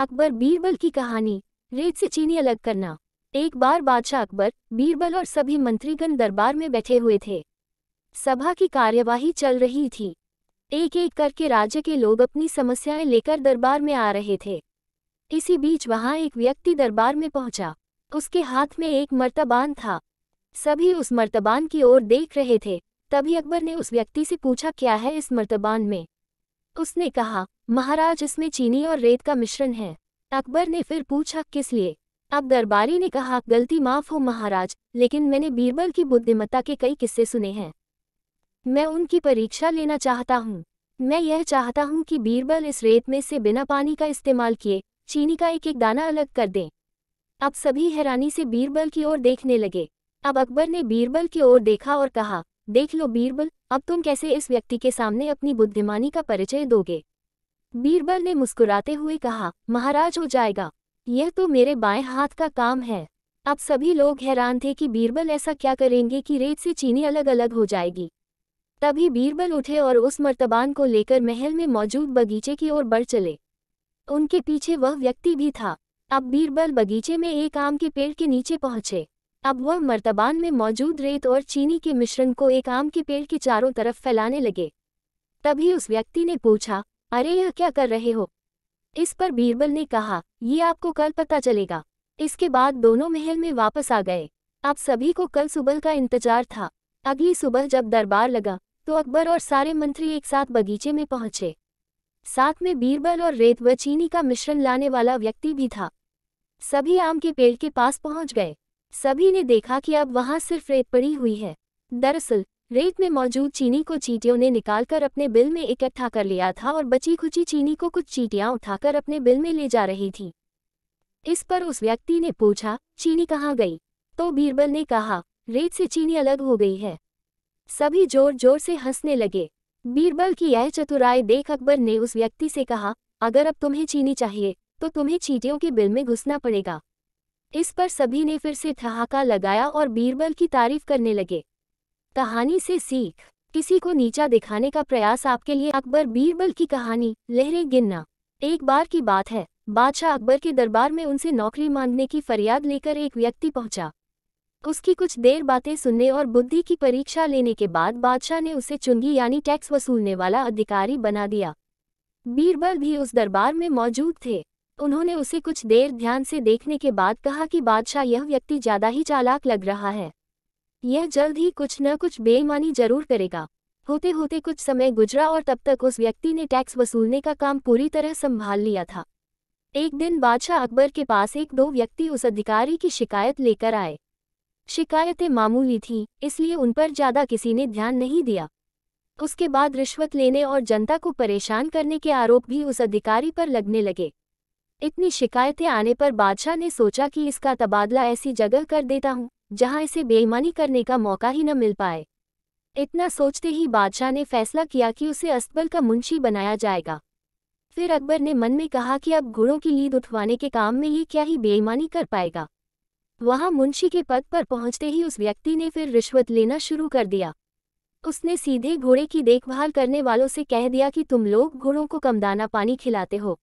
अकबर बीरबल की कहानी रेत से चीनी अलग करना एक बार बादशाह अकबर बीरबल और सभी मंत्रीगण दरबार में बैठे हुए थे सभा की कार्यवाही चल रही थी एक एक करके राज्य के लोग अपनी समस्याएं लेकर दरबार में आ रहे थे इसी बीच वहां एक व्यक्ति दरबार में पहुंचा उसके हाथ में एक मर्तबान था सभी उस मर्तबान की ओर देख रहे थे तभी अकबर ने उस व्यक्ति से पूछा क्या है इस मर्तबान में उसने कहा महाराज इसमें चीनी और रेत का मिश्रण है अकबर ने फिर पूछा किस लिए अब दरबारी ने कहा गलती माफ हो महाराज लेकिन मैंने बीरबल की बुद्धिमत्ता के कई किस्से सुने हैं मैं उनकी परीक्षा लेना चाहता हूँ मैं यह चाहता हूँ कि बीरबल इस रेत में से बिना पानी का इस्तेमाल किए चीनी का एक एक दाना अलग कर दें अब सभी हैरानी से बीरबल की ओर देखने लगे अब अकबर ने बीरबल की ओर देखा और कहा देख लो बीरबल अब तुम कैसे इस व्यक्ति के सामने अपनी बुद्धिमानी का परिचय दोगे बीरबल ने मुस्कुराते हुए कहा महाराज हो जाएगा यह तो मेरे बाएं हाथ का काम है अब सभी लोग हैरान थे कि बीरबल ऐसा क्या करेंगे कि रेत से चीनी अलग अलग हो जाएगी तभी बीरबल उठे और उस मर्तबान को लेकर महल में मौजूद बगीचे की ओर बढ़ चले उनके पीछे वह व्यक्ति भी था अब बीरबल बगीचे में एक आम के पेड़ के नीचे पहुंचे अब वह मर्तबान में मौजूद रेत और चीनी के मिश्रण को एक आम के पेड़ के चारों तरफ फैलाने लगे तभी उस व्यक्ति ने पूछा अरे यह क्या कर रहे हो इस पर बीरबल ने कहा ये आपको कल पता चलेगा इसके बाद दोनों महल में वापस आ गए आप सभी को कल सुबह का इंतजार था अगली सुबह जब दरबार लगा तो अकबर और सारे मंत्री एक साथ बगीचे में पहुंचे साथ में बीरबल और रेत व चीनी का मिश्रण लाने वाला व्यक्ति भी था सभी आम के पेड़ के पास पहुंच गए सभी ने देखा कि अब वहां सिर्फ रेत पड़ी हुई है दरअसल रेत में मौजूद चीनी को चीटियों ने निकालकर अपने बिल में इकट्ठा कर लिया था और बची खुची चीनी को कुछ चीटियां उठाकर अपने बिल में ले जा रही थी इस पर उस व्यक्ति ने पूछा चीनी कहाँ गई तो बीरबल ने कहा रेत से चीनी अलग हो गई है सभी जोर जोर से हंसने लगे बीरबल की यह चतुराई देख अकबर ने उस व्यक्ति से कहा अगर अब तुम्हें चीनी चाहिए तो तुम्हें चीटियों के बिल में घुसना पड़ेगा इस पर सभी ने फिर से ठहाका लगाया और बीरबल की तारीफ करने लगे कहानी से सीख किसी को नीचा दिखाने का प्रयास आपके लिए अकबर बीरबल की कहानी लहरे गिनना एक बार की बात है बादशाह अकबर के दरबार में उनसे नौकरी मांगने की फरियाद लेकर एक व्यक्ति पहुंचा उसकी कुछ देर बातें सुनने और बुद्धि की परीक्षा लेने के बाद बादशाह ने उसे चुंगी यानी टैक्स वसूलने वाला अधिकारी बना दिया बीरबल भी उस दरबार में मौजूद थे उन्होंने उसे कुछ देर ध्यान से देखने के बाद कहा कि बादशाह यह व्यक्ति ज्यादा ही चालाक लग रहा है यह जल्द ही कुछ न कुछ बेईमानी जरूर करेगा होते होते कुछ समय गुजरा और तब तक उस व्यक्ति ने टैक्स वसूलने का काम पूरी तरह संभाल लिया था एक दिन बादशाह अकबर के पास एक दो व्यक्ति उस अधिकारी की शिकायत लेकर आए शिकायतें मामूली थीं इसलिए उन पर ज़्यादा किसी ने ध्यान नहीं दिया उसके बाद रिश्वत लेने और जनता को परेशान करने के आरोप भी उस अधिकारी पर लगने लगे इतनी शिकायतें आने पर बादशाह ने सोचा कि इसका तबादला ऐसी जगह कर देता हूँ जहाँ इसे बेईमानी करने का मौका ही न मिल पाए इतना सोचते ही बादशाह ने फैसला किया कि उसे अस्तबल का मुंशी बनाया जाएगा फिर अकबर ने मन में कहा कि अब घुड़ों की लीद उठवाने के काम में ये क्या ही बेईमानी कर पाएगा वहां मुंशी के पद पर पहुंचते ही उस व्यक्ति ने फिर रिश्वत लेना शुरू कर दिया उसने सीधे घोड़े की देखभाल करने वालों से कह दिया कि तुम लोग घोड़ों को कमदाना पानी खिलाते हो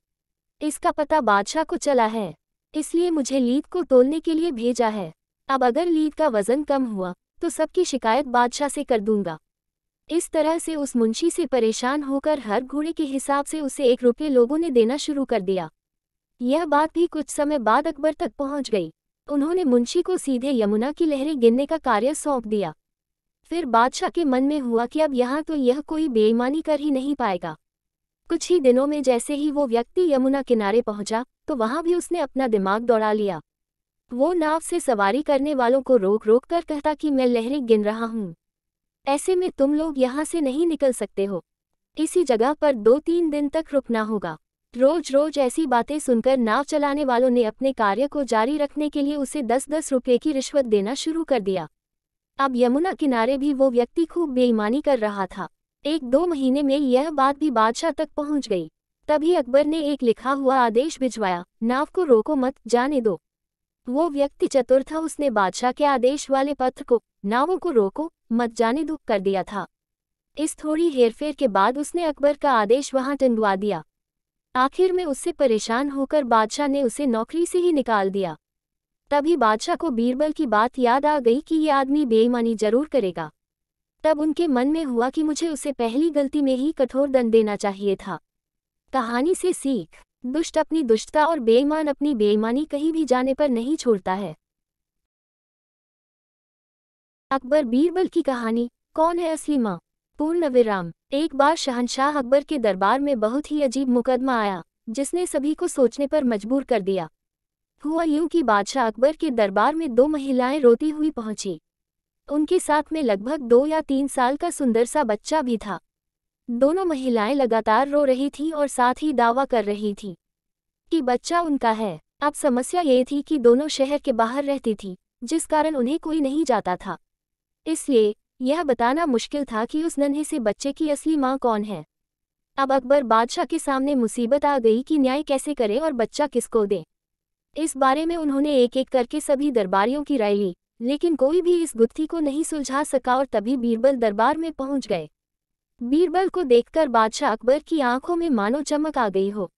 इसका पता बादशाह को चला है इसलिए मुझे लीद को तोलने के लिए भेजा है अब अगर लीद का वजन कम हुआ तो सबकी शिकायत बादशाह से कर दूंगा इस तरह से उस मुंशी से परेशान होकर हर घोड़े के हिसाब से उसे एक रुपये लोगों ने देना शुरू कर दिया यह बात भी कुछ समय बाद अकबर तक पहुंच गई उन्होंने मुंशी को सीधे यमुना की लहरें गिनने का कार्य सौंप दिया फिर बादशाह के मन में हुआ कि अब यहाँ तो यह कोई बेईमानी कर ही नहीं पाएगा कुछ ही दिनों में जैसे ही वो व्यक्ति यमुना किनारे पहुंचा तो वहां भी उसने अपना दिमाग दौड़ा लिया वो नाव से सवारी करने वालों को रोक रोक कर कहता कि मैं लहरें गिन रहा हूँ ऐसे में तुम लोग यहाँ से नहीं निकल सकते हो इसी जगह पर दो तीन दिन तक रुकना होगा रोज रोज ऐसी बातें सुनकर नाव चलाने वालों ने अपने कार्य को जारी रखने के लिए उसे दस दस रुपये की रिश्वत देना शुरू कर दिया अब यमुना किनारे भी वो व्यक्ति खूब बेईमानी कर रहा था एक दो महीने में यह बात भी बादशाह तक पहुंच गई तभी अकबर ने एक लिखा हुआ आदेश भिजवाया नाव को रोको मत जाने दो वो व्यक्ति चतुर था उसने बादशाह के आदेश वाले पत्र को नावों को रोको मत जाने दो कर दिया था इस थोड़ी हेरफेर के बाद उसने अकबर का आदेश वहां टंगवा दिया आखिर में उससे परेशान होकर बादशाह ने उसे नौकरी से ही निकाल दिया तभी बादशाह को बीरबल की बात याद आ गई कि ये आदमी बेईमानी जरूर करेगा तब उनके मन में हुआ कि मुझे उसे पहली गलती में ही कठोर दंड देना चाहिए था कहानी से सीख दुष्ट अपनी दुष्टता और बेईमान अपनी बेईमानी कहीं भी जाने पर नहीं छोड़ता है अकबर बीरबल की कहानी कौन है असली माँ पूर्ण विराम एक बार शहनशाह अकबर के दरबार में बहुत ही अजीब मुकदमा आया जिसने सभी को सोचने पर मजबूर कर दिया हुआ यूं कि बादशाह अकबर के दरबार में दो महिलाएं रोती हुई पहुंची उनके साथ में लगभग दो या तीन साल का सुंदर सा बच्चा भी था दोनों महिलाएं लगातार रो रही थीं और साथ ही दावा कर रही थीं कि बच्चा उनका है अब समस्या ये थी कि दोनों शहर के बाहर रहती थी जिस कारण उन्हें कोई नहीं जाता था इसलिए यह बताना मुश्किल था कि उस नन्हे से बच्चे की असली माँ कौन है अब अकबर बादशाह के सामने मुसीबत आ गई कि न्याय कैसे करें और बच्चा किसको दें इस बारे में उन्होंने एक एक करके सभी दरबारियों की राय ली लेकिन कोई भी इस गुत्थी को नहीं सुलझा सका और तभी बीरबल दरबार में पहुंच गए बीरबल को देखकर बादशाह अकबर की आंखों में मानो चमक आ गई हो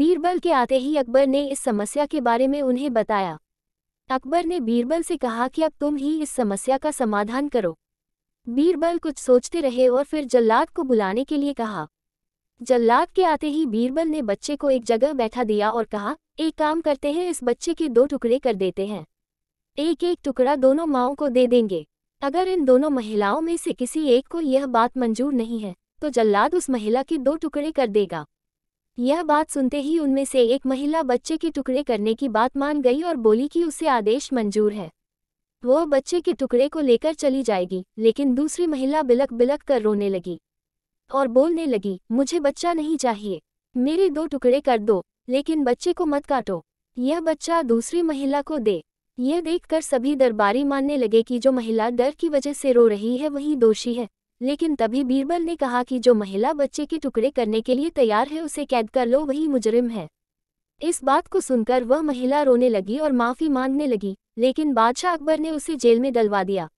बीरबल के आते ही अकबर ने इस समस्या के बारे में उन्हें बताया अकबर ने बीरबल से कहा कि अब तुम ही इस समस्या का समाधान करो बीरबल कुछ सोचते रहे और फिर जल्लाद को बुलाने के लिए कहा जल्लाद के आते ही बीरबल ने बच्चे को एक जगह बैठा दिया और कहा एक काम करते हैं इस बच्चे के दो टुकड़े कर देते हैं एक एक टुकड़ा दोनों माओं को दे देंगे अगर इन दोनों महिलाओं में से किसी एक को यह बात मंजूर नहीं है तो जल्लाद उस महिला के दो टुकड़े कर देगा यह बात सुनते ही उनमें से एक महिला बच्चे के टुकड़े करने की बात मान गई और बोली कि उसे आदेश मंजूर है वह बच्चे के टुकड़े को लेकर चली जाएगी लेकिन दूसरी महिला बिलक बिलक कर रोने लगी और बोलने लगी मुझे बच्चा नहीं चाहिए मेरे दो टुकड़े कर दो लेकिन बच्चे को मत काटो यह बच्चा दूसरी महिला को दे यह देखकर सभी दरबारी मानने लगे कि जो महिला डर की वजह से रो रही है वही दोषी है लेकिन तभी बीरबल ने कहा कि जो महिला बच्चे के टुकड़े करने के लिए तैयार है उसे कैद कर लो वही मुजरिम है इस बात को सुनकर वह महिला रोने लगी और माफ़ी मांगने लगी लेकिन बादशाह अकबर ने उसे जेल में डलवा दिया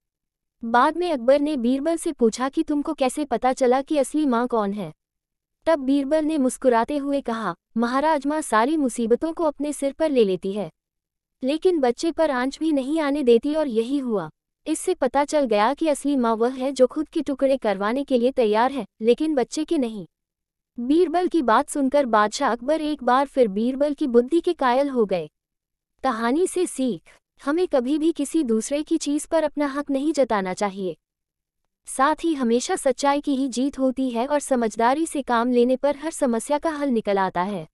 बाद में अकबर ने बीरबल से पूछा कि तुमको कैसे पता चला कि असली माँ कौन है तब बीरबल ने मुस्कुराते हुए कहा महाराज माँ सारी मुसीबतों को अपने सिर पर ले लेती है लेकिन बच्चे पर आंच भी नहीं आने देती और यही हुआ इससे पता चल गया कि असली माँ वह है जो खुद के टुकड़े करवाने के लिए तैयार है लेकिन बच्चे के नहीं बीरबल की बात सुनकर बादशाह अकबर एक बार फिर बीरबल की बुद्धि के कायल हो गए कहानी से सीख हमें कभी भी किसी दूसरे की चीज़ पर अपना हक नहीं जताना चाहिए साथ ही हमेशा सच्चाई की ही जीत होती है और समझदारी से काम लेने पर हर समस्या का हल निकल आता है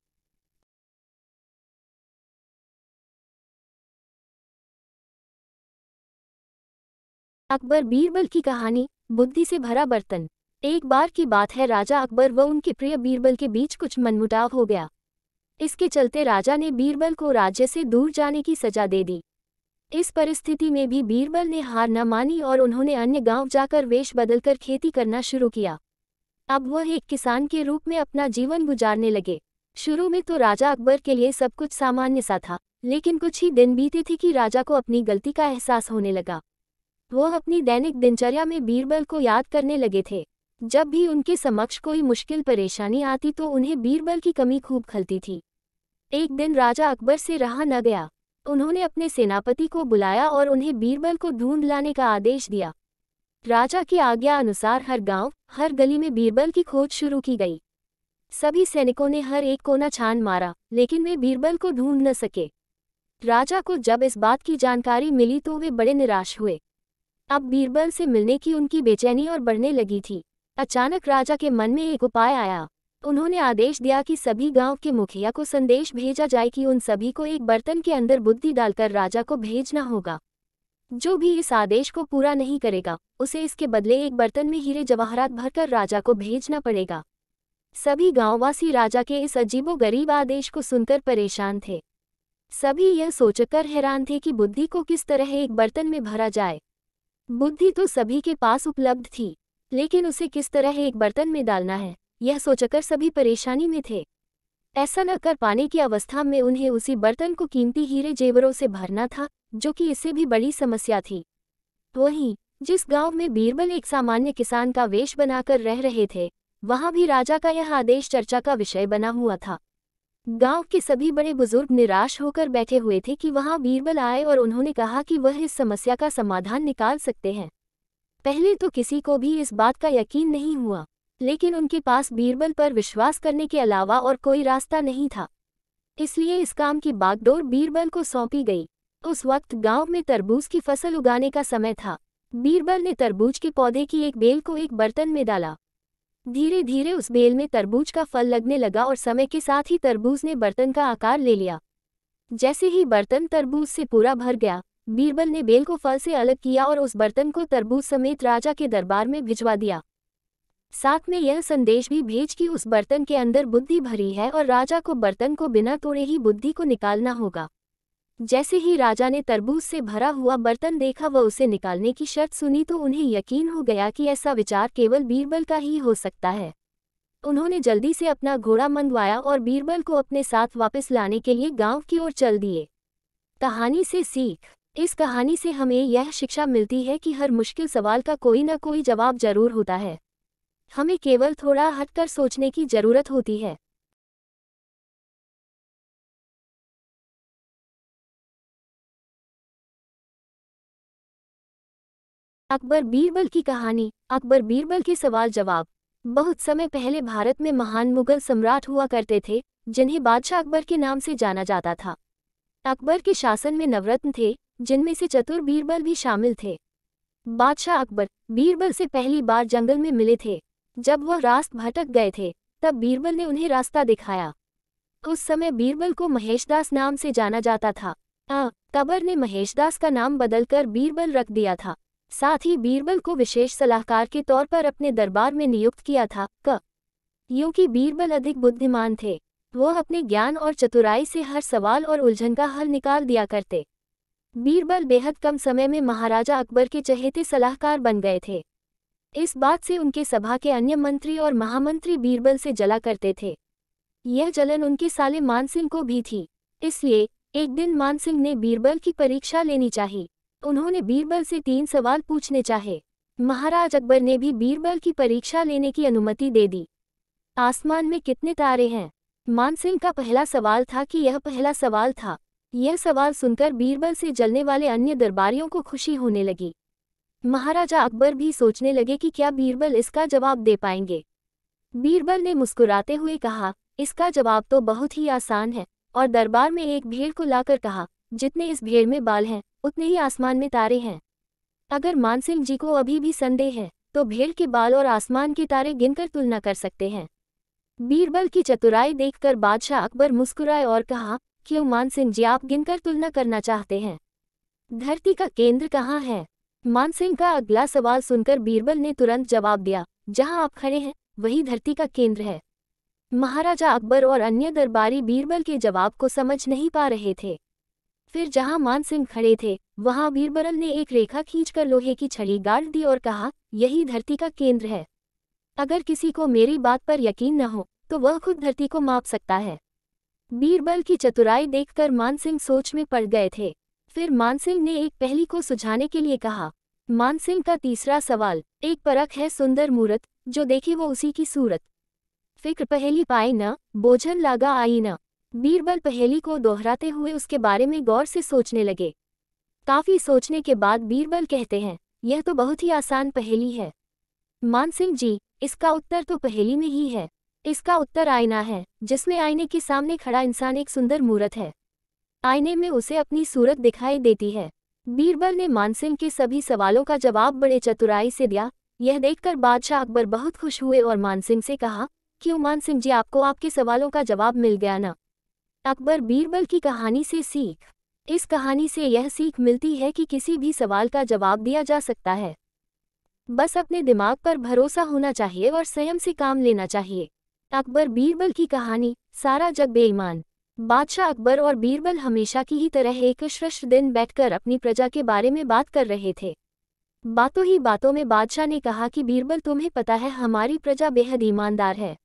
अकबर बीरबल की कहानी बुद्धि से भरा बर्तन एक बार की बात है राजा अकबर व उनके प्रिय बीरबल के बीच कुछ मनमुटाव हो गया इसके चलते राजा ने बीरबल को राज्य से दूर जाने की सजा दे दी इस परिस्थिति में भी बीरबल ने हार न मानी और उन्होंने अन्य गांव जाकर वेश बदलकर खेती करना शुरू किया अब वह एक किसान के रूप में अपना जीवन गुजारने लगे शुरू में तो राजा अकबर के लिए सब कुछ सामान्य सा था लेकिन कुछ ही दिन बीते थे कि राजा को अपनी गलती का एहसास होने लगा वह अपनी दैनिक दिनचर्या में बीरबल को याद करने लगे थे जब भी उनके समक्ष कोई मुश्किल परेशानी आती तो उन्हें बीरबल की कमी खूब खलती थी एक दिन राजा अकबर से रहा न गया उन्होंने अपने सेनापति को बुलाया और उन्हें बीरबल को ढूंढ लाने का आदेश दिया राजा की आज्ञा अनुसार हर गांव, हर गली में बीरबल की खोज शुरू की गई सभी सैनिकों ने हर एक कोना छान मारा लेकिन वे बीरबल को ढूंढ न सके राजा को जब इस बात की जानकारी मिली तो वे बड़े निराश हुए अब बीरबल से मिलने की उनकी बेचैनी और बढ़ने लगी थी अचानक राजा के मन में एक उपाय आया उन्होंने आदेश दिया कि सभी गांव के मुखिया को संदेश भेजा जाए कि उन सभी को एक बर्तन के अंदर बुद्धि डालकर राजा को भेजना होगा जो भी इस आदेश को पूरा नहीं करेगा उसे इसके बदले एक बर्तन में हीरे जवाहरात भरकर राजा को भेजना पड़ेगा सभी गांववासी राजा के इस अजीबो गरीब आदेश को सुनकर परेशान थे सभी यह सोचकर हैरान थे कि बुद्धि को किस तरह एक बर्तन में भरा जाए बुद्धि तो सभी के पास उपलब्ध थी लेकिन उसे किस तरह एक बर्तन में डालना है यह सोचकर सभी परेशानी में थे ऐसा न कर पाने की अवस्था में उन्हें उसी बर्तन को कीमती हीरे जेवरों से भरना था जो कि इससे भी बड़ी समस्या थी वहीं जिस गांव में बीरबल एक सामान्य किसान का वेश बनाकर रह रहे थे वहां भी राजा का यह आदेश चर्चा का विषय बना हुआ था गांव के सभी बड़े बुजुर्ग निराश होकर बैठे हुए थे कि वहां बीरबल आए और उन्होंने कहा कि वह इस समस्या का समाधान निकाल सकते हैं पहले तो किसी को भी इस बात का यकीन नहीं हुआ लेकिन उनके पास बीरबल पर विश्वास करने के अलावा और कोई रास्ता नहीं था इसलिए इस काम की बागडोर बीरबल को सौंपी गई उस वक्त गांव में तरबूज की फसल उगाने का समय था बीरबल ने तरबूज के पौधे की एक बेल को एक बर्तन में डाला धीरे धीरे उस बेल में तरबूज का फल लगने लगा और समय के साथ ही तरबूज ने बर्तन का आकार ले लिया जैसे ही बर्तन तरबूज से पूरा भर गया बीरबल ने बेल को फल से अलग किया और उस बर्तन को तरबूज समेत राजा के दरबार में भिजवा दिया साथ में यह संदेश भी भेज कि उस बर्तन के अंदर बुद्धि भरी है और राजा को बर्तन को बिना तोड़े ही बुद्धि को निकालना होगा जैसे ही राजा ने तरबूज से भरा हुआ बर्तन देखा व उसे निकालने की शर्त सुनी तो उन्हें यकीन हो गया कि ऐसा विचार केवल बीरबल का ही हो सकता है उन्होंने जल्दी से अपना घोड़ा मंदवाया और बीरबल को अपने साथ वापस लाने के लिए गांव की ओर चल दिए कहानी से सीख इस कहानी से हमें यह शिक्षा मिलती है कि हर मुश्किल सवाल का कोई न कोई जवाब जरूर होता है हमें केवल थोड़ा हटकर सोचने की जरूरत होती है अकबर बीरबल की कहानी अकबर बीरबल के सवाल जवाब बहुत समय पहले भारत में महान मुगल सम्राट हुआ करते थे जिन्हें बादशाह अकबर के नाम से जाना जाता था अकबर के शासन में नवरत्न थे जिनमें से चतुर बीरबल भी शामिल थे बादशाह अकबर बीरबल से पहली बार जंगल में मिले थे जब वह रास्त भटक गए थे तब बीरबल ने उन्हें रास्ता दिखाया उस समय बीरबल को महेशदास नाम से जाना जाता था आ, कबर ने महेशदास का नाम बदलकर बीरबल रख दिया था साथ ही बीरबल को विशेष सलाहकार के तौर पर अपने दरबार में नियुक्त किया था क क्योंकि बीरबल अधिक बुद्धिमान थे वह अपने ज्ञान और चतुराई से हर सवाल और उलझन का हल निकाल दिया करते बीरबल बेहद कम समय में महाराजा अकबर के चहेते सलाहकार बन गए थे इस बात से उनके सभा के अन्य मंत्री और महामंत्री बीरबल से जला करते थे यह जलन उनके साले मानसिंह को भी थी इसलिए एक दिन मानसिंह ने बीरबल की परीक्षा लेनी चाहिए उन्होंने बीरबल से तीन सवाल पूछने चाहे महाराज अकबर ने भी बीरबल की परीक्षा लेने की अनुमति दे दी आसमान में कितने तारे हैं मानसिंह का पहला सवाल था कि यह पहला सवाल था यह सवाल सुनकर बीरबल से जलने वाले अन्य दरबारियों को खुशी होने लगी महाराजा अकबर भी सोचने लगे कि क्या बीरबल इसका जवाब दे पाएंगे बीरबल ने मुस्कुराते हुए कहा इसका जवाब तो बहुत ही आसान है और दरबार में एक भीड़ को लाकर कहा जितने इस भेड़ में बाल हैं उतने ही आसमान में तारे हैं अगर मानसिंह जी को अभी भी संदेह है तो भेड़ के बाल और आसमान के तारे गिनकर तुलना कर सकते हैं बीरबल की चतुराई देखकर बादशाह अकबर मुस्कुराए और कहा क्यों मानसिंह जी आप गिनकर तुलना करना चाहते हैं धरती का केंद्र कहाँ है मानसिंह का अगला सवाल सुनकर बीरबल ने तुरंत जवाब दिया जहाँ आप खड़े हैं वही धरती का केंद्र है महाराजा अकबर और अन्य दरबारी बीरबल के जवाब को समझ नहीं पा रहे थे फिर जहां मान सिंह खड़े थे वहां बीरबरल ने एक रेखा खींचकर लोहे की छड़ी गाड़ दी और कहा यही धरती का केंद्र है अगर किसी को मेरी बात पर यकीन न हो तो वह खुद धरती को माप सकता है बीरबल की चतुराई देखकर मानसिंह सोच में पड़ गए थे फिर मानसिंह ने एक पहली को सुझाने के लिए कहा मानसिंह का तीसरा सवाल एक परख है सुंदर मूर्त जो देखी वो उसी की सूरत फिक्र पहली पाए न बोझन लागा आई न बीरबल पहेली को दोहराते हुए उसके बारे में गौर से सोचने लगे काफी सोचने के बाद बीरबल कहते हैं यह तो बहुत ही आसान पहेली है मानसिंह जी इसका उत्तर तो पहेली में ही है इसका उत्तर आईना है जिसमें आईने के सामने खड़ा इंसान एक सुंदर मूर्त है आईने में उसे अपनी सूरत दिखाई देती है बीरबल ने मानसिंह के सभी सवालों का जवाब बड़े चतुराई से दिया यह देखकर बादशाह अकबर बहुत खुश हुए और मानसिंह से कहा क्यों मानसिंह जी आपको आपके सवालों का जवाब मिल गया ना अकबर बीरबल की कहानी से सीख इस कहानी से यह सीख मिलती है कि किसी भी सवाल का जवाब दिया जा सकता है बस अपने दिमाग पर भरोसा होना चाहिए और संयम से काम लेना चाहिए अकबर बीरबल की कहानी सारा जग बेईमान बादशाह अकबर और बीरबल हमेशा की ही तरह एक श्रेष्ठ दिन बैठकर अपनी प्रजा के बारे में बात कर रहे थे बातों ही बातों में बादशाह ने कहा कि बीरबल तुम्हें पता है हमारी प्रजा बेहद ईमानदार है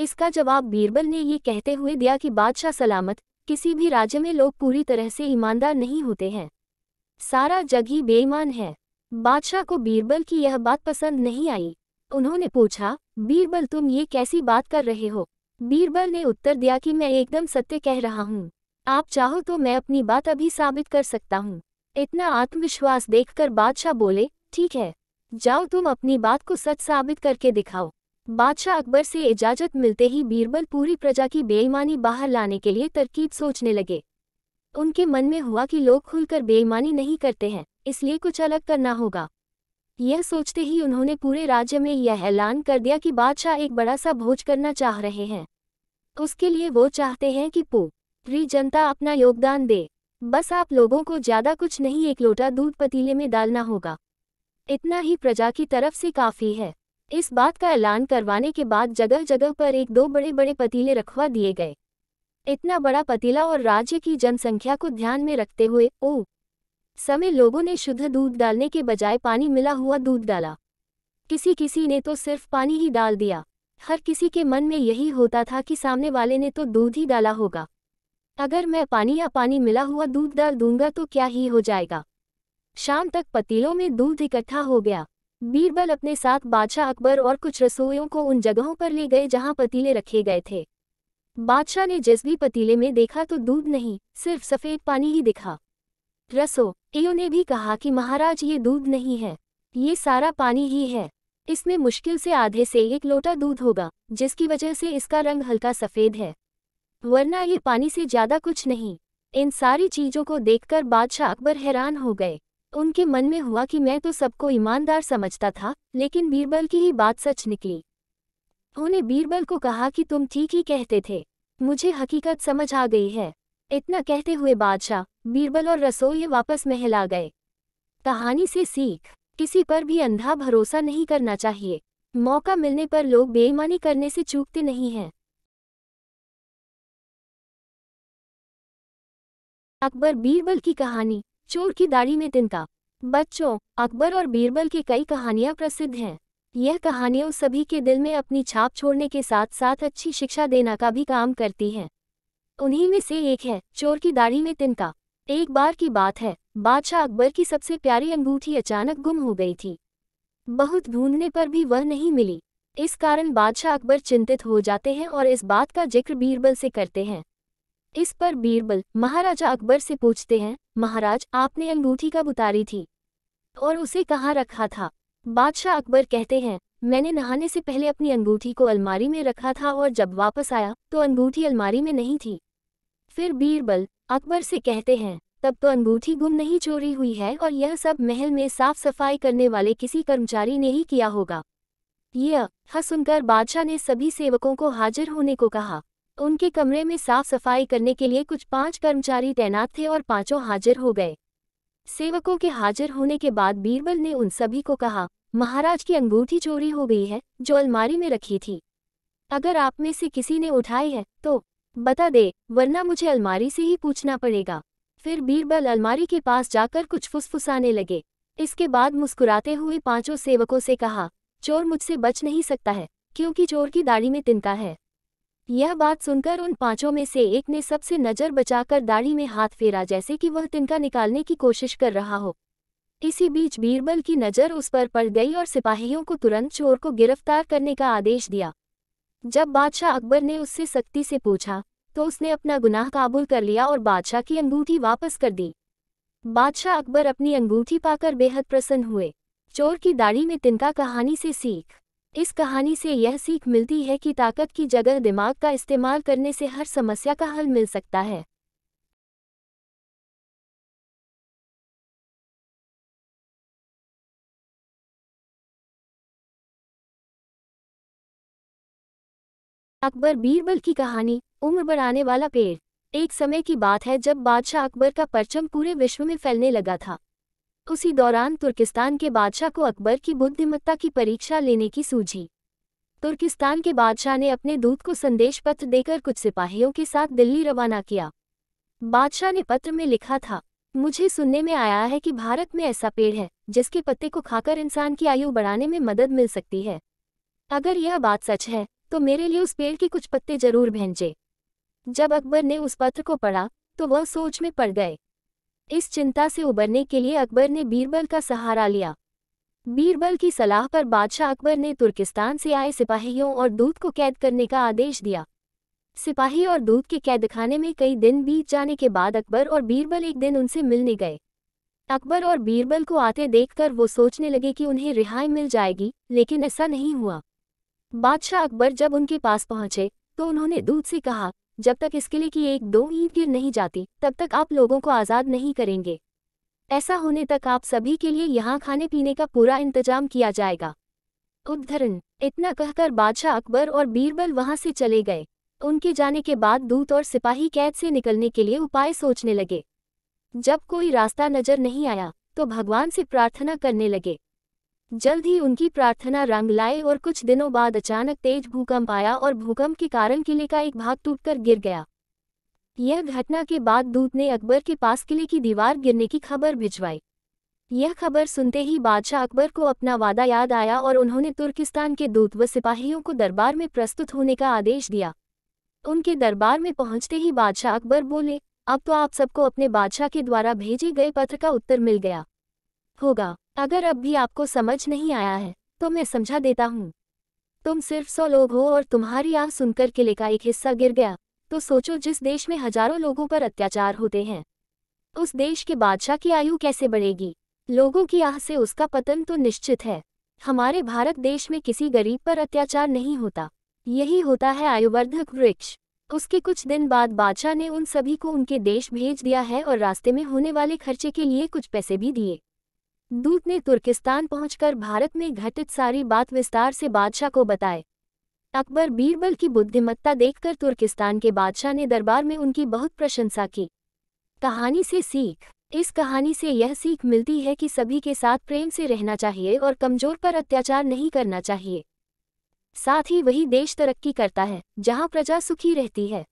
इसका जवाब बीरबल ने ये कहते हुए दिया कि बादशाह सलामत किसी भी राज्य में लोग पूरी तरह से ईमानदार नहीं होते हैं सारा जग ही बेईमान है बादशाह को बीरबल की यह बात पसंद नहीं आई उन्होंने पूछा बीरबल तुम ये कैसी बात कर रहे हो बीरबल ने उत्तर दिया कि मैं एकदम सत्य कह रहा हूँ आप चाहो तो मैं अपनी बात अभी साबित कर सकता हूँ इतना आत्मविश्वास देखकर बादशाह बोले ठीक है जाओ तुम अपनी बात को सच साबित करके दिखाओ बादशाह अकबर से इजाजत मिलते ही बीरबल पूरी प्रजा की बेईमानी बाहर लाने के लिए तरकीब सोचने लगे उनके मन में हुआ कि लोग खुलकर बेईमानी नहीं करते हैं इसलिए कुछ अलग करना होगा यह सोचते ही उन्होंने पूरे राज्य में यह ऐलान कर दिया कि बादशाह एक बड़ा सा भोज करना चाह रहे हैं उसके लिए वो चाहते हैं कि प्री जनता अपना योगदान दे बस आप लोगों को ज़्यादा कुछ नहीं एक लोटा दूध पतीले में डालना होगा इतना ही प्रजा की तरफ से काफ़ी है इस बात का ऐलान करवाने के बाद जगह जगह पर एक दो बड़े बड़े पतीले रखवा दिए गए इतना बड़ा पतीला और राज्य की जनसंख्या को ध्यान में रखते हुए ओ समय लोगों ने शुद्ध दूध डालने के बजाय पानी मिला हुआ दूध डाला किसी किसी ने तो सिर्फ पानी ही डाल दिया हर किसी के मन में यही होता था कि सामने वाले ने तो दूध ही डाला होगा अगर मैं पानी या पानी मिला हुआ दूध डाल दूंगा तो क्या ही हो जाएगा शाम तक पतीलों में दूध इकट्ठा हो गया बीरबल अपने साथ बादशाह अकबर और कुछ रसोइयों को उन जगहों पर ले गए जहां पतीले रखे गए थे बादशाह ने जिस भी पतीले में देखा तो दूध नहीं सिर्फ सफ़ेद पानी ही दिखा रसो एयो ने भी कहा कि महाराज ये दूध नहीं है ये सारा पानी ही है इसमें मुश्किल से आधे से एक लोटा दूध होगा जिसकी वजह से इसका रंग हल्का सफ़ेद है वरना ये पानी से ज़्यादा कुछ नहीं इन सारी चीज़ों को देखकर बादशाह अकबर हैरान हो गए उनके मन में हुआ कि मैं तो सबको ईमानदार समझता था लेकिन बीरबल की ही बात सच निकली उन्होंने बीरबल को कहा कि तुम ठीक ही कहते थे मुझे हकीकत समझ आ गई है इतना कहते हुए बादशाह बीरबल और रसोई वापस महल आ गए कहानी से सीख किसी पर भी अंधा भरोसा नहीं करना चाहिए मौका मिलने पर लोग बेईमानी करने से चूकते नहीं हैं अकबर बीरबल की कहानी चोर की दाढ़ी में तिनका बच्चों अकबर और बीरबल की कई कहानियां प्रसिद्ध हैं यह कहानियों सभी के दिल में अपनी छाप छोड़ने के साथ साथ अच्छी शिक्षा देना का भी काम करती हैं उन्हीं में से एक है चोर की दाढ़ी में तिनका एक बार की बात है बादशाह अकबर की सबसे प्यारी अंगूठी अचानक गुम हो गई थी बहुत ढूंढने पर भी वह नहीं मिली इस कारण बादशाह अकबर चिंतित हो जाते हैं और इस बात का जिक्र बीरबल से करते हैं इस पर बीरबल महाराजा अकबर से पूछते हैं महाराज आपने अंगूठी कब उतारी थी और उसे कहाँ रखा था बादशाह अकबर कहते हैं मैंने नहाने से पहले अपनी अंगूठी को अलमारी में रखा था और जब वापस आया तो अंगूठी अलमारी में नहीं थी फिर बीरबल अकबर से कहते हैं तब तो अंगूठी गुम नहीं चोरी हुई है और यह सब महल में साफ सफाई करने वाले किसी कर्मचारी ने ही किया होगा यह सुनकर बादशाह ने सभी सेवकों को हाजिर होने को कहा उनके कमरे में साफ सफाई करने के लिए कुछ पांच कर्मचारी तैनात थे और पांचों हाजिर हो गए सेवकों के हाजिर होने के बाद बीरबल ने उन सभी को कहा महाराज की अंगूठी चोरी हो गई है जो अलमारी में रखी थी अगर आप में से किसी ने उठाई है तो बता दे वरना मुझे अलमारी से ही पूछना पड़ेगा फिर बीरबल अलमारी के पास जाकर कुछ फुसफुसाने लगे इसके बाद मुस्कुराते हुए पांचों सेवकों से कहा चोर मुझसे बच नहीं सकता है क्योंकि चोर की दाढ़ी में तिनका है यह बात सुनकर उन पांचों में से एक ने सबसे नजर बचाकर दाढ़ी में हाथ फेरा जैसे कि वह तिनका निकालने की कोशिश कर रहा हो इसी बीच बीरबल की नज़र उस पर पड़ गई और सिपाहियों को तुरंत चोर को गिरफ्तार करने का आदेश दिया जब बादशाह अकबर ने उससे सख्ती से पूछा तो उसने अपना गुनाह काबुल कर लिया और बादशाह की अंगूठी वापस कर दी बादशाह अकबर अपनी अंगूठी पाकर बेहद प्रसन्न हुए चोर की दाढ़ी में तिनका कहानी से सीख इस कहानी से यह सीख मिलती है कि ताकत की जगह दिमाग का इस्तेमाल करने से हर समस्या का हल मिल सकता है अकबर बीरबल की कहानी उम्र बढ़ाने वाला पेड़ एक समय की बात है जब बादशाह अकबर का परचम पूरे विश्व में फैलने लगा था उसी दौरान तुर्किस्तान के बादशाह को अकबर की बुद्धिमत्ता की परीक्षा लेने की सूझी तुर्किस्तान के बादशाह ने अपने दूत को संदेश पत्र देकर कुछ सिपाहियों के साथ दिल्ली रवाना किया बादशाह ने पत्र में लिखा था मुझे सुनने में आया है कि भारत में ऐसा पेड़ है जिसके पत्ते को खाकर इंसान की आयु बढ़ाने में मदद मिल सकती है अगर यह बात सच है तो मेरे लिए उस पेड़ के कुछ पत्ते जरूर भेजे जब अकबर ने उस पत्र को पढ़ा तो वह सोच में पड़ गए इस चिंता से उबरने के लिए अकबर ने बीरबल का सहारा लिया बीरबल की सलाह पर बादशाह अकबर ने तुर्किस्तान से आए सिपाहियों और दूध को कैद करने का आदेश दिया सिपाही और दूध के कैदखाने में कई दिन बीत जाने के बाद अकबर और बीरबल एक दिन उनसे मिलने गए अकबर और बीरबल को आते देखकर वो सोचने लगे कि उन्हें रिहाई मिल जाएगी लेकिन ऐसा नहीं हुआ बादशाह अकबर जब उनके पास पहुंचे तो उन्होंने दूध से कहा जब तक इसके लिए कि एक दो ईद गिर नहीं जाती तब तक आप लोगों को आज़ाद नहीं करेंगे ऐसा होने तक आप सभी के लिए यहाँ खाने पीने का पूरा इंतजाम किया जाएगा उद्धरण इतना कहकर बादशाह अकबर और बीरबल वहां से चले गए उनके जाने के बाद दूत और सिपाही कैद से निकलने के लिए उपाय सोचने लगे जब कोई रास्ता नजर नहीं आया तो भगवान से प्रार्थना करने लगे जल्द ही उनकी प्रार्थना रंग लाए और कुछ दिनों बाद अचानक तेज भूकंप आया और भूकंप के कारण किले का एक भाग टूटकर गिर गया यह घटना के बाद दूत ने अकबर के पास किले की दीवार गिरने की खबर भिजवाई यह खबर सुनते ही बादशाह अकबर को अपना वादा याद आया और उन्होंने तुर्किस्तान के दूत व सिपाहियों को दरबार में प्रस्तुत होने का आदेश दिया उनके दरबार में पहुंचते ही बादशाह अकबर बोले अब तो आप सबको अपने बादशाह के द्वारा भेजे गए पत्र का उत्तर मिल गया होगा अगर अब भी आपको समझ नहीं आया है तो मैं समझा देता हूँ तुम सिर्फ सौ लोग हो और तुम्हारी आह सुनकर किले का एक हिस्सा गिर गया तो सोचो जिस देश में हजारों लोगों पर अत्याचार होते हैं उस देश के बादशाह की आयु कैसे बढ़ेगी लोगों की आह से उसका पतन तो निश्चित है हमारे भारत देश में किसी गरीब पर अत्याचार नहीं होता यही होता है आयुवर्धक वृक्ष उसके कुछ दिन बाद बादशाह ने उन सभी को उनके देश भेज दिया है और रास्ते में होने वाले खर्चे के लिए कुछ पैसे भी दिए दूत ने तुर्किस्तान पहुंचकर भारत में घटित सारी बात विस्तार से बादशाह को बताए अकबर बीरबल की बुद्धिमत्ता देखकर तुर्किस्तान के बादशाह ने दरबार में उनकी बहुत प्रशंसा की कहानी से सीख इस कहानी से यह सीख मिलती है कि सभी के साथ प्रेम से रहना चाहिए और कमजोर पर अत्याचार नहीं करना चाहिए साथ ही वही देश तरक्की करता है जहां प्रजा सुखी रहती है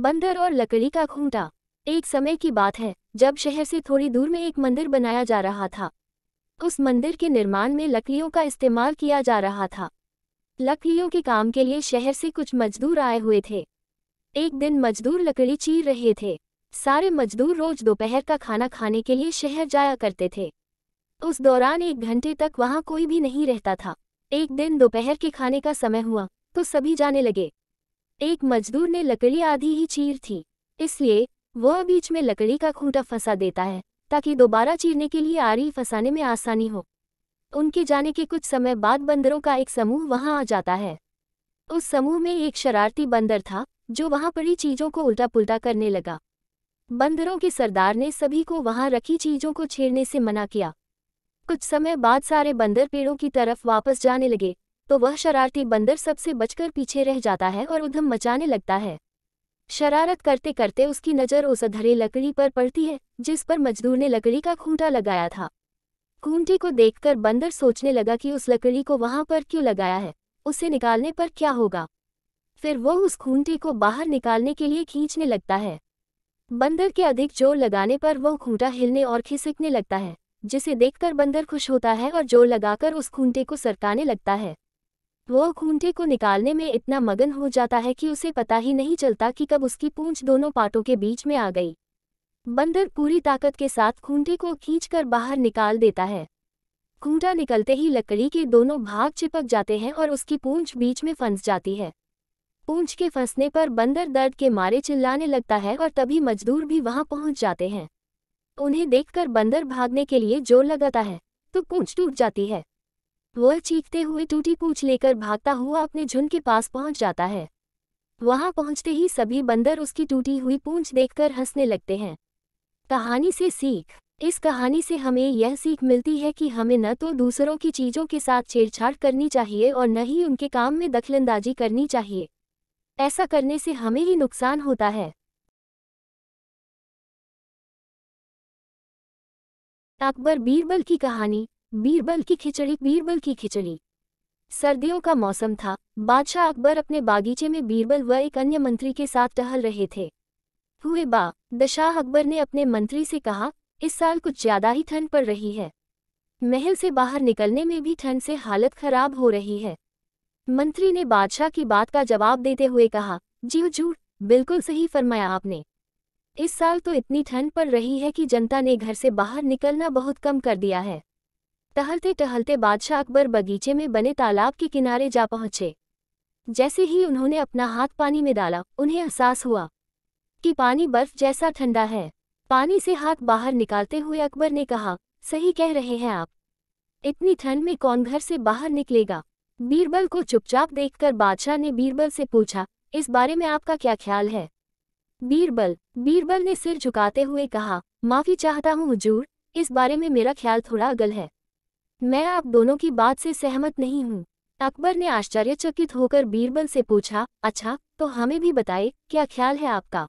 बंदर और लकड़ी का खूंटा एक समय की बात है जब शहर से थोड़ी दूर में एक मंदिर बनाया जा रहा था उस मंदिर के निर्माण में लकड़ियों का इस्तेमाल किया जा रहा था लकड़ियों के काम के लिए शहर से कुछ मजदूर आए हुए थे एक दिन मजदूर लकड़ी चीर रहे थे सारे मजदूर रोज दोपहर का खाना खाने के लिए शहर जाया करते थे उस दौरान एक घंटे तक वहाँ कोई भी नहीं रहता था एक दिन दोपहर के खाने का समय हुआ तो सभी जाने लगे एक मजदूर ने लकड़ी आधी ही चीर थी इसलिए वह बीच में लकड़ी का खूंटा फंसा देता है ताकि दोबारा चीरने के लिए आरी फंसाने में आसानी हो उनके जाने के कुछ समय बाद बंदरों का एक समूह वहां आ जाता है उस समूह में एक शरारती बंदर था जो वहां पड़ी चीजों को उल्टा पुल्टा करने लगा बंदरों के सरदार ने सभी को वहां रखी चीजों को छेड़ने से मना किया कुछ समय बाद सारे बंदर पेड़ों की तरफ वापस जाने लगे तो वह शरारती बंदर सबसे बचकर पीछे रह जाता है और उधम मचाने लगता है शरारत करते करते उसकी नज़र उस अधरे लकड़ी पर पड़ती है जिस पर मजदूर ने लकड़ी का खूंटा लगाया था खूंटे को देखकर बंदर सोचने लगा कि उस लकड़ी को वहां पर क्यों लगाया है उसे निकालने पर क्या होगा फिर वह उस खूंटे को बाहर निकालने के लिए खींचने लगता है बंदर के अधिक जोर लगाने पर वह खूंटा हिलने और खिसकने लगता है जिसे देखकर बंदर खुश होता है और जोर लगाकर उस खूंटे को सरकाने लगता है वह खूंटे को निकालने में इतना मगन हो जाता है कि उसे पता ही नहीं चलता कि कब उसकी पूंछ दोनों पाटों के बीच में आ गई बंदर पूरी ताकत के साथ खूंटे को खींचकर बाहर निकाल देता है खूंटा निकलते ही लकड़ी के दोनों भाग चिपक जाते हैं और उसकी पूंछ बीच में फंस जाती है पूंछ के फंसने पर बंदर दर्द के मारे चिल्लाने लगता है और तभी मजदूर भी वहां पहुंच जाते हैं उन्हें देखकर बंदर भागने के लिए जोर लगाता है तो पूंछ टूट जाती है वह चीखते हुए टूटी पूछ लेकर भागता हुआ अपने झुंड के पास पहुंच जाता है वहां पहुंचते ही सभी बंदर उसकी टूटी हुई पूंछ देखकर हंसने लगते हैं कहानी से सीख इस कहानी से हमें यह सीख मिलती है कि हमें न तो दूसरों की चीज़ों के साथ छेड़छाड़ करनी चाहिए और न ही उनके काम में दखलंदाजी करनी चाहिए ऐसा करने से हमें ही नुकसान होता है अकबर बीरबल की कहानी बीरबल की खिचड़ी बीरबल की खिचड़ी सर्दियों का मौसम था बादशाह अकबर अपने बागीचे में बीरबल व एक अन्य मंत्री के साथ टहल रहे थे हुए बा दशाह अकबर ने अपने मंत्री से कहा इस साल कुछ ज्यादा ही ठंड पड़ रही है महल से बाहर निकलने में भी ठंड से हालत खराब हो रही है मंत्री ने बादशाह की बात का जवाब देते हुए कहा जीव हजूर बिल्कुल सही फरमाया आपने इस साल तो इतनी ठंड पड़ रही है कि जनता ने घर से बाहर निकलना बहुत कम कर दिया है टहलते टहलते बादशाह अकबर बगीचे में बने तालाब के किनारे जा पहुंचे जैसे ही उन्होंने अपना हाथ पानी में डाला उन्हें एहसास हुआ कि पानी बर्फ जैसा ठंडा है पानी से हाथ बाहर निकालते हुए अकबर ने कहा सही कह रहे हैं आप इतनी ठंड में कौन घर से बाहर निकलेगा बीरबल को चुपचाप देखकर बादशाह ने बीरबल से पूछा इस बारे में आपका क्या ख्याल है बीरबल बीरबल ने सिर झुकाते हुए कहा माफ़ी चाहता हूँ हजूर इस बारे में मेरा ख्याल थोड़ा अगल है मैं आप दोनों की बात से सहमत नहीं हूँ अकबर ने आश्चर्यचकित होकर बीरबल से पूछा अच्छा तो हमें भी बताए क्या ख्याल है आपका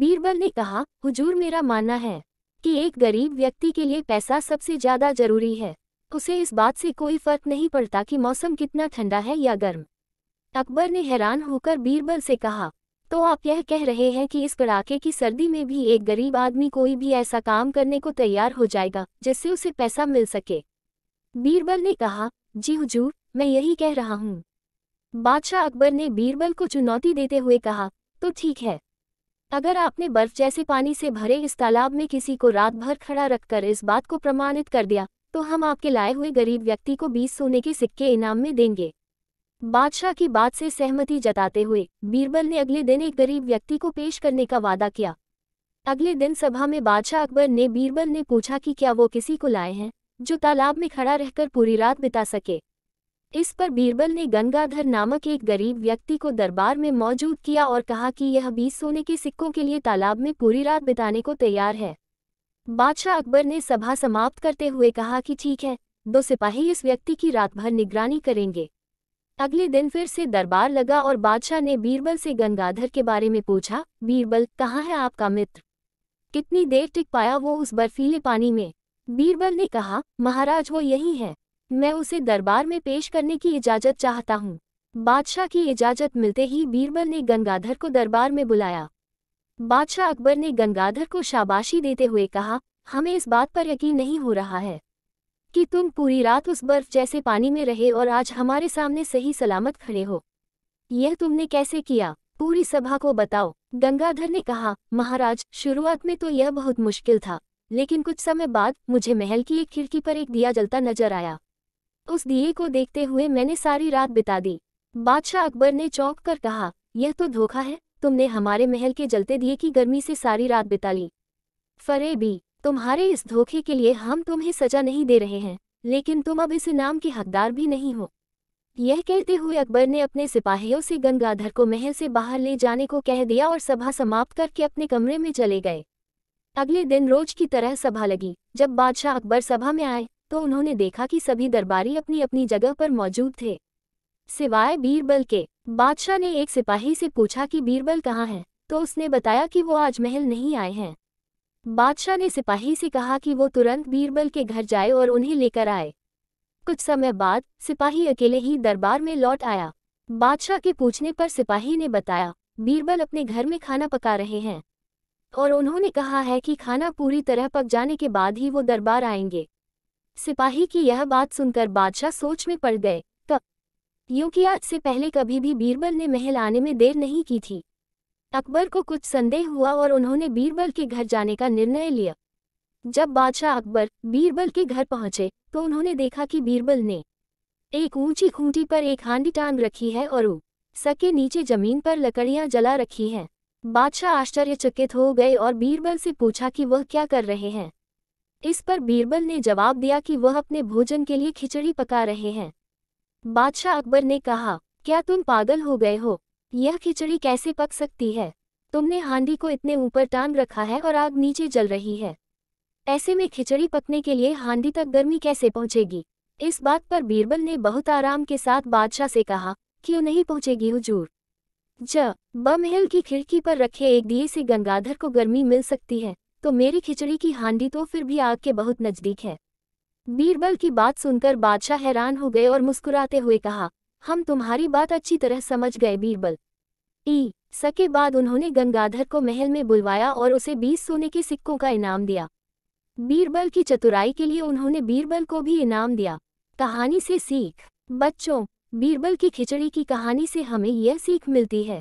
बीरबल ने कहा हुजूर मेरा मानना है कि एक गरीब व्यक्ति के लिए पैसा सबसे ज्यादा जरूरी है उसे इस बात से कोई फर्क नहीं पड़ता कि मौसम कितना ठंडा है या गर्म अकबर ने हैरान होकर बीरबल से कहा तो आप यह कह रहे हैं कि इस कड़ाके की सर्दी में भी एक गरीब आदमी कोई भी ऐसा काम करने को तैयार हो जाएगा जिससे उसे पैसा मिल सके बीरबल ने कहा जी हुजूर मैं यही कह रहा हूँ बादशाह अकबर ने बीरबल को चुनौती देते हुए कहा तो ठीक है अगर आपने बर्फ जैसे पानी से भरे इस तालाब में किसी को रात भर खड़ा रखकर इस बात को प्रमाणित कर दिया तो हम आपके लाए हुए गरीब व्यक्ति को बीस सोने के सिक्के इनाम में देंगे बादशाह की बात से सहमति जताते हुए बीरबल ने अगले दिन एक गरीब व्यक्ति को पेश करने का वादा किया अगले दिन सभा में बादशाह अकबर ने बीरबल ने पूछा कि क्या वो किसी को लाए हैं जो तालाब में खड़ा रहकर पूरी रात बिता सके इस पर बीरबल ने गंगाधर नामक एक गरीब व्यक्ति को दरबार में मौजूद किया और कहा कि यह बीस सोने के सिक्कों के लिए तालाब में पूरी रात बिताने को तैयार है बादशाह अकबर ने सभा समाप्त करते हुए कहा कि ठीक है दो सिपाही इस व्यक्ति की रात भर निगरानी करेंगे अगले दिन फिर से दरबार लगा और बादशाह ने बीरबल से गंगाधर के बारे में पूछा बीरबल कहाँ है आपका मित्र कितनी देर टिक पाया वो उस बर्फीले पानी में बीरबल ने कहा महाराज वो यही है मैं उसे दरबार में पेश करने की इजाज़त चाहता हूँ बादशाह की इजाज़त मिलते ही बीरबल ने गंगाधर को दरबार में बुलाया बादशाह अकबर ने गंगाधर को शाबाशी देते हुए कहा हमें इस बात पर यकीन नहीं हो रहा है कि तुम पूरी रात उस बर्फ जैसे पानी में रहे और आज हमारे सामने सही सलामत खड़े हो यह तुमने कैसे किया पूरी सभा को बताओ गंगाधर ने कहा महाराज शुरुआत में तो यह बहुत मुश्किल था लेकिन कुछ समय बाद मुझे महल की एक खिड़की पर एक दिया जलता नजर आया उस दिए को देखते हुए मैंने सारी रात बिता दी बादशाह अकबर ने चौंक कर कहा यह तो धोखा है तुमने हमारे महल के जलते दिए की गर्मी से सारी रात बिता ली फरे भी तुम्हारे इस धोखे के लिए हम तुम्हें सजा नहीं दे रहे हैं लेकिन तुम अब इस इनाम के हकदार भी नहीं हो यह कहते हुए अकबर ने अपने सिपाहियों से गंगाधर को महल से बाहर ले जाने को कह दिया और सभा समाप्त करके अपने कमरे में चले गए अगले दिन रोज की तरह सभा लगी जब बादशाह अकबर सभा में आए तो उन्होंने देखा कि सभी दरबारी अपनी अपनी जगह पर मौजूद थे सिवाय बीरबल के बादशाह ने एक सिपाही से पूछा कि बीरबल कहाँ है तो उसने बताया कि वो आज महल नहीं आए हैं बादशाह ने सिपाही से कहा कि वो तुरंत बीरबल के घर जाए और उन्हें लेकर आए कुछ समय बाद सिपाही अकेले ही दरबार में लौट आया बादशाह के पूछने पर सिपाही ने बताया बीरबल अपने घर में खाना पका रहे हैं और उन्होंने कहा है कि खाना पूरी तरह पक जाने के बाद ही वो दरबार आएंगे सिपाही की यह बात सुनकर बादशाह सोच में पड़ गए कब यूं कि आज से पहले कभी भी बीरबल ने महल आने में देर नहीं की थी अकबर को कुछ संदेह हुआ और उन्होंने बीरबल के घर जाने का निर्णय लिया जब बादशाह अकबर बीरबल के घर पहुंचे तो उन्होंने देखा कि बीरबल ने एक ऊंची खूंटी पर एक हांडी टांग रखी है और सके नीचे जमीन पर लकड़ियां जला रखी हैं बादशाह आश्चर्यचकित हो गए और बीरबल से पूछा कि वह क्या कर रहे हैं इस पर बीरबल ने जवाब दिया कि वह अपने भोजन के लिए खिचड़ी पका रहे हैं बादशाह अकबर ने कहा क्या तुम पागल हो गए हो यह खिचड़ी कैसे पक सकती है तुमने हांडी को इतने ऊपर टान रखा है और आग नीचे जल रही है ऐसे में खिचड़ी पकने के लिए हांडी तक गर्मी कैसे पहुंचेगी इस बात पर बीरबल ने बहुत आराम के साथ बादशाह से कहा क्यों नहीं पहुंचेगी हुजूर ज बमहल की खिड़की पर रखे एक दिए से गंगाधर को गर्मी मिल सकती है तो मेरी खिचड़ी की हांडी तो फिर भी आग के बहुत नजदीक है बीरबल की बात सुनकर बादशाह हैरान हो गए और मुस्कुराते हुए कहा हम तुम्हारी बात अच्छी तरह समझ गए बीरबल ई सके बाद उन्होंने गंगाधर को महल में बुलवाया और उसे बीस सोने के सिक्कों का इनाम दिया बीरबल की चतुराई के लिए उन्होंने बीरबल को भी इनाम दिया कहानी से सीख बच्चों बीरबल की खिचड़ी की कहानी से हमें यह सीख मिलती है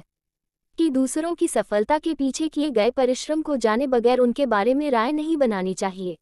कि दूसरों की सफलता के पीछे किए गए परिश्रम को जाने बगैर उनके बारे में राय नहीं बनानी चाहिए